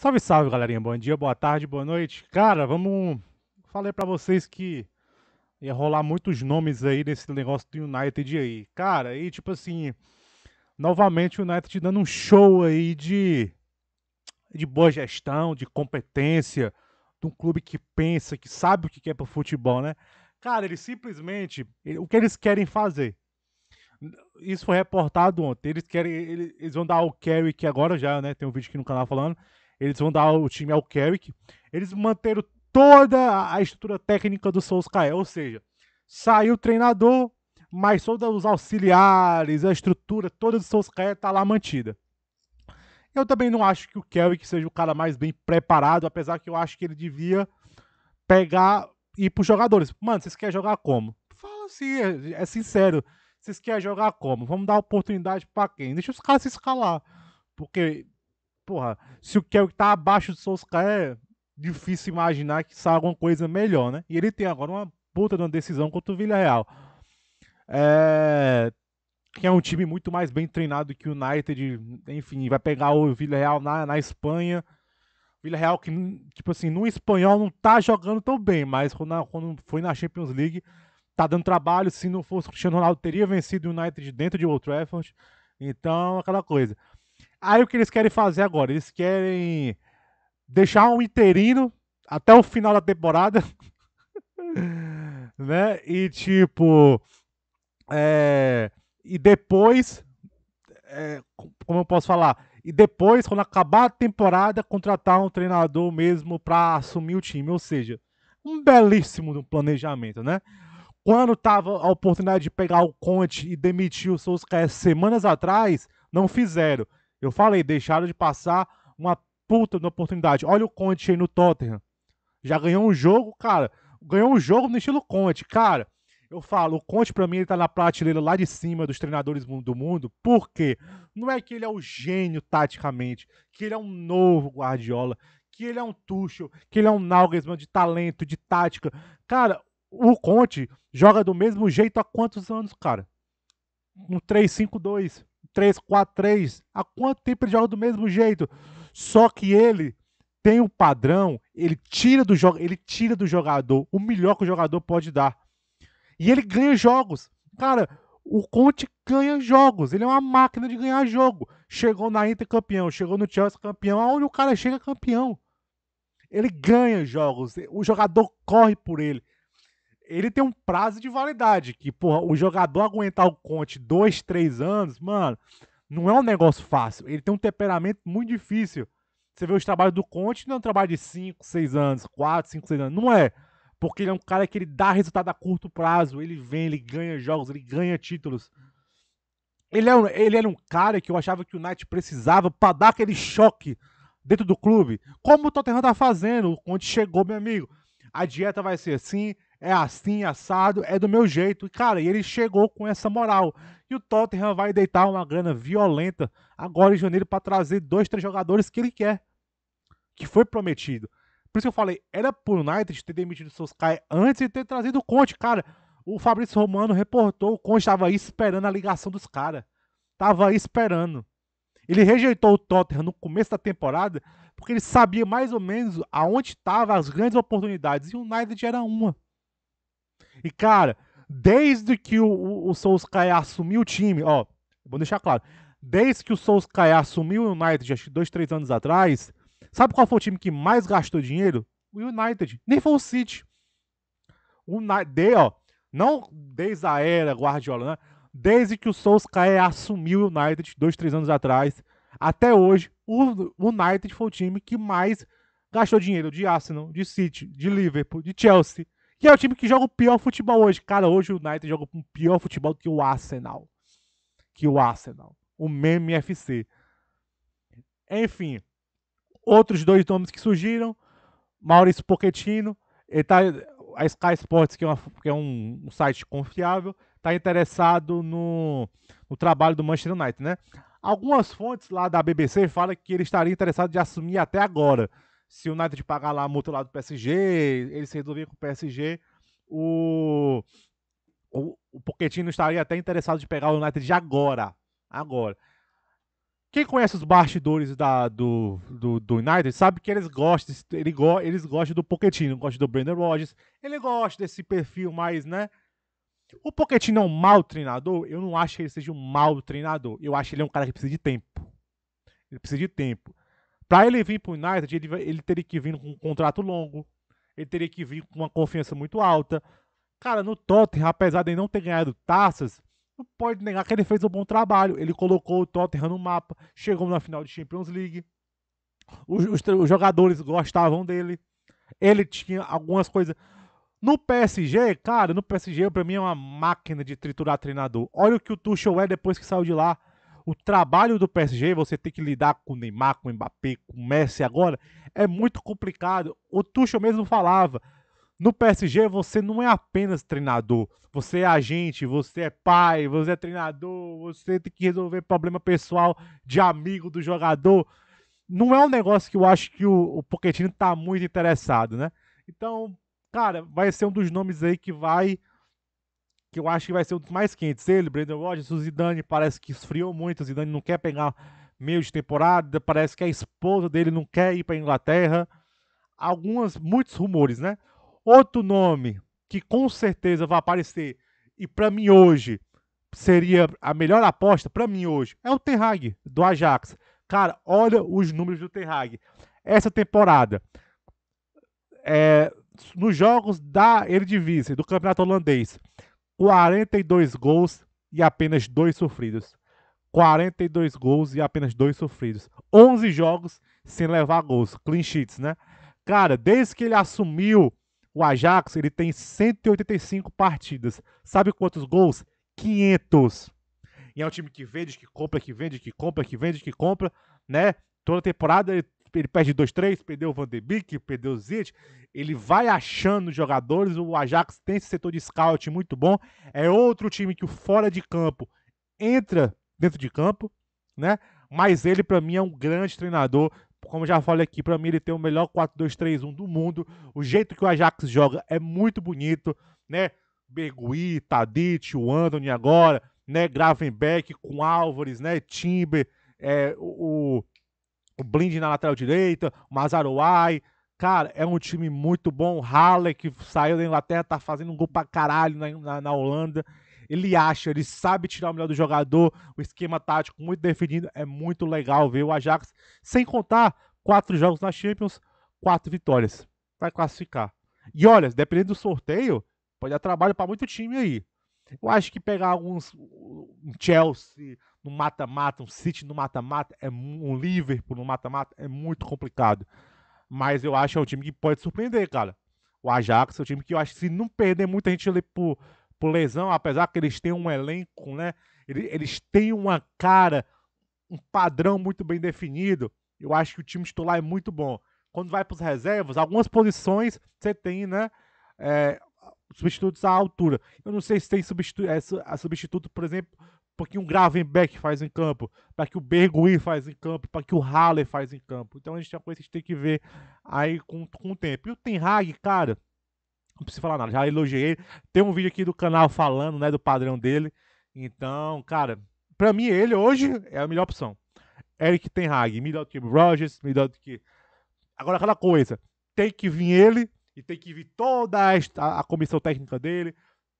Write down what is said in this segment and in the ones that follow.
Salve, salve, galerinha. Bom dia, boa tarde, boa noite. Cara, vamos. Falei para vocês que ia rolar muitos nomes aí nesse negócio do United aí. Cara, e tipo assim, novamente o United dando um show aí de de boa gestão, de competência, de um clube que pensa, que sabe o que é pro futebol, né? Cara, eles simplesmente, o que eles querem fazer? Isso foi reportado ontem. Eles querem, eles, vão dar o carry que agora já, né? Tem um vídeo aqui no canal falando eles vão dar o time ao Carrick. Eles manteram toda a estrutura técnica do Sousa Cael, ou seja, saiu o treinador, mas todos os auxiliares, a estrutura toda do Sousa Cael está lá mantida. Eu também não acho que o Kelwick seja o cara mais bem preparado, apesar que eu acho que ele devia pegar e ir os jogadores. Mano, vocês querem jogar como? Fala assim, é, é sincero. Vocês querem jogar como? Vamos dar oportunidade para quem? Deixa os caras se escalar. Porque porra, se o que está tá abaixo do Solskjaer, é difícil imaginar que saia alguma coisa melhor, né? E ele tem agora uma puta de uma decisão contra o Villarreal. É... Que é um time muito mais bem treinado que o United, enfim, vai pegar o Villarreal na, na Espanha. Villarreal que, tipo assim, no espanhol não tá jogando tão bem, mas quando, quando foi na Champions League, tá dando trabalho. Se não fosse o Cristiano Ronaldo, teria vencido o United dentro de Old Trafford. Então, aquela coisa. Aí o que eles querem fazer agora? Eles querem deixar um interino até o final da temporada, né? E tipo, é... e depois, é... como eu posso falar? E depois, quando acabar a temporada, contratar um treinador mesmo para assumir o time. Ou seja, um belíssimo planejamento, né? Quando tava a oportunidade de pegar o Conte e demitir o Sousa semanas atrás, não fizeram. Eu falei, deixaram de passar uma puta de oportunidade. Olha o Conte aí no Tottenham. Já ganhou um jogo, cara. Ganhou um jogo no estilo Conte. Cara, eu falo, o Conte para mim ele tá na prateleira lá de cima dos treinadores do mundo. Por quê? Não é que ele é o gênio taticamente, que ele é um novo Guardiola, que ele é um Tuchel, que ele é um Nagelsmann de talento, de tática. Cara, o Conte joga do mesmo jeito há quantos anos, cara? um 3-5-2. 3-4-3 há quanto tempo ele joga do mesmo jeito? Só que ele tem o um padrão, ele tira do jogo, ele tira do jogador o melhor que o jogador pode dar. E ele ganha jogos. Cara, o Conte ganha jogos, ele é uma máquina de ganhar jogo. Chegou na Inter campeão, chegou no Chelsea campeão, aonde o cara chega campeão. Ele ganha jogos, o jogador corre por ele ele tem um prazo de validade. Que, porra, o jogador aguentar o Conte dois, três anos, mano, não é um negócio fácil. Ele tem um temperamento muito difícil. Você vê os trabalhos do Conte, não é um trabalho de cinco, seis anos, quatro, cinco, seis anos. Não é. Porque ele é um cara que ele dá resultado a curto prazo. Ele vem, ele ganha jogos, ele ganha títulos. Ele, é um, ele era um cara que eu achava que o Knight precisava para dar aquele choque dentro do clube. Como o Tottenham tá fazendo, O Conte chegou, meu amigo. A dieta vai ser assim, é assim, assado, é do meu jeito. E, cara, ele chegou com essa moral. E o Tottenham vai deitar uma grana violenta agora em janeiro para trazer dois, três jogadores que ele quer. Que foi prometido. Por isso que eu falei, era pro United ter demitido seus Solskjaer antes de ter trazido o Conte. Cara, o Fabrício Romano reportou, o Conte estava aí esperando a ligação dos caras. Tava aí esperando. Ele rejeitou o Tottenham no começo da temporada porque ele sabia mais ou menos aonde estavam as grandes oportunidades. E o United era uma. E, cara, desde que o, o, o assumiu o time, ó, vou deixar claro, desde que o Solskjaer assumiu o United, acho que dois, três anos atrás, sabe qual foi o time que mais gastou dinheiro? O United. Nem foi o City. O de, ó, não desde a era Guardiola, né? Desde que o Solskjaer assumiu o United, dois, três anos atrás, até hoje, o United foi o time que mais gastou dinheiro de Arsenal, de City, de Liverpool, de Chelsea. Que é o time que joga o pior futebol hoje. Cara, hoje o United joga um pior futebol que o Arsenal. Que o Arsenal. O meme FC. Enfim, outros dois nomes que surgiram. Maurício Pochettino. Ele tá, a Sky Sports, que é, uma, que é um, um, site confiável, está interessado no, no trabalho do Manchester United, né? Algumas fontes lá da BBC falam que ele estaria interessado de assumir até agora se o United pagar lá a multa lá do PSG, ele se resolver com o PSG, o, o, o Pochettino estaria até interessado de pegar o United de agora. Agora. Quem conhece os bastidores da, do, do, do, United sabe que eles gostam, ele go, eles gostam do Pochettino, gostam do Brandon Rodgers, ele gosta desse perfil mais, né? O Pochettino é um mau treinador? Eu não acho que ele seja um mau treinador. Eu acho que ele é um cara que precisa de tempo. Ele precisa de tempo. Para ele vir para o United, ele, ele teria que vir com um contrato longo, ele teria que vir com uma confiança muito alta. Cara, no Tottenham, apesar de ele não ter ganhado taças, não pode negar que ele fez um bom trabalho. Ele colocou o Tottenham no mapa, chegou na final de Champions League. Os, os, os jogadores gostavam dele. Ele tinha algumas coisas. No PSG, cara, no PSG, para mim é uma máquina de triturar treinador. Olha o que o Tuchel é depois que saiu de lá o trabalho do PSG, você tem que lidar com o Neymar, com o Mbappé, com o Messi agora, é muito complicado. O Tuchel mesmo falava, no PSG você não é apenas treinador, você é agente, você é pai, você é treinador, você tem que resolver problema pessoal de amigo do jogador. Não é um negócio que eu acho que o, o Pochettino tá muito interessado, né? Então, cara, vai ser um dos nomes aí que vai que eu acho que vai ser um dos mais quentes. Ele, Brandon Rodgers, o Zidane parece que esfriou muito, o Zidane não quer pegar meio de temporada, parece que a esposa dele não quer ir para Inglaterra. alguns muitos rumores, né? Outro nome que com certeza vai aparecer e para mim hoje seria a melhor aposta para mim hoje é o Terrag do Ajax. Cara, olha os números do Terrag. Essa temporada é, nos jogos da Eredivisie, do Campeonato Holandês, 42 gols e apenas 2 sofridos. 42 gols e apenas 2 sofridos. 11 jogos sem levar gols, clean sheets, né? Cara, desde que ele assumiu o Ajax, ele tem 185 partidas. Sabe quantos gols? 500. E é um time que vende, que compra, que vende, que compra, que vende, que compra, né? Toda temporada ele ele perde 2-3, perdeu o Van de Beek, perdeu o Zid, ele vai achando jogadores, o Ajax tem esse setor de scout muito bom, é outro time que o fora de campo entra dentro de campo, né? Mas ele para mim é um grande treinador, como já falei aqui, para mim ele tem o melhor 4-2-3-1 do mundo. O jeito que o Ajax joga é muito bonito, né? Bergui, Tadic, o Anthony agora, né? Gravenbeck com Álvares, né? Timber, é, o, o Blind na lateral direita, o Mazarouai. Cara, é um time muito bom. O Halle, que saiu da Inglaterra, tá fazendo um gol pra caralho na, na, na Holanda. Ele acha, ele sabe tirar o melhor do jogador, o esquema tático muito definido. É muito legal ver o Ajax, sem contar quatro jogos na Champions, quatro vitórias. Vai classificar. E olha, dependendo do sorteio, pode dar trabalho para muito time aí. Eu acho que pegar alguns um Chelsea, no mata-mata, um City no mata-mata, é um Liverpool no mata-mata, é muito complicado. Mas eu acho que é um time que pode surpreender, cara. O Ajax é um time que eu acho que se não perder muita gente ali por, por lesão, apesar que eles têm um elenco, né? Eles têm uma cara, um padrão muito bem definido. Eu acho que o time titular é muito bom. Quando vai para os reservas, algumas posições você tem, né? É, substitutos à altura. Eu não sei se tem substituto, é, substituto por exemplo, para que um Gravenbeck faz em campo, para que o Bergui faz em campo, para que o Haller faz em campo. Então a gente tem uma coisa que a gente tem que ver aí com, com o tempo. E o Ten Hag, cara, não preciso falar nada, já elogiei. Tem um vídeo aqui do canal falando, né, do padrão dele. Então, cara, para mim ele hoje é a melhor opção. Eric Ten Hag, melhor do que Rogers, melhor do que Agora aquela coisa, tem que vir ele e tem que vir toda a, a comissão técnica dele,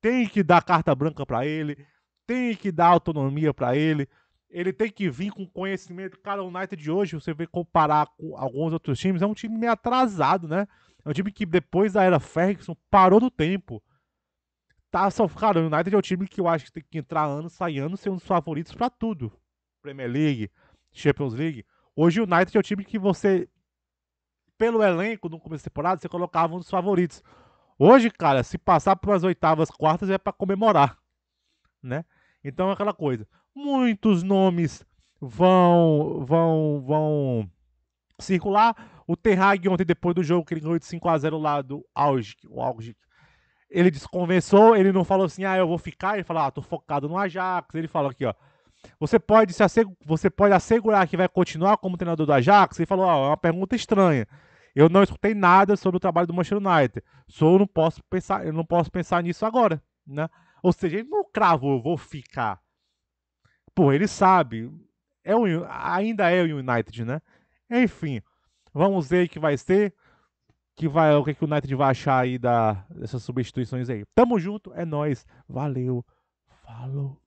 tem que dar carta branca para ele, tem que dar autonomia para ele. Ele tem que vir com conhecimento. Cara, o United de hoje, você vê comparar com alguns outros times, é um time meio atrasado, né? É um time que depois da era Ferguson parou do tempo. Tá só, cara, o United é o time que eu acho que tem que entrar ano, sair ano, ser um dos favoritos para tudo. Premier League, Champions League. Hoje o United é o time que você, pelo elenco no começo da temporada, você colocava um dos favoritos. Hoje, cara, se passar para as oitavas, quartas, é para comemorar, né? Então é aquela coisa. Muitos nomes vão vão vão circular. O Terrag ontem depois do jogo que ele ganhou de 5 a 0 lá do Algic, o Algic. Ele desconversou, ele não falou assim: "Ah, eu vou ficar". Ele falou: "Ah, tô focado no Ajax". Ele falou aqui, ó: você pode, se você pode assegurar que vai continuar como treinador do Ajax? Ele falou, ó, é uma pergunta estranha. Eu não escutei nada sobre o trabalho do Manchester United. Só não posso pensar, eu não posso pensar nisso agora, né? Ou seja, ele não cravou, eu vou ficar. Pô, ele sabe. É um, ainda é o United, né? Enfim, vamos ver o que vai ser. Que vai, o que, é que o United vai achar aí da, dessas substituições aí. Tamo junto, é nós. Valeu. Falou.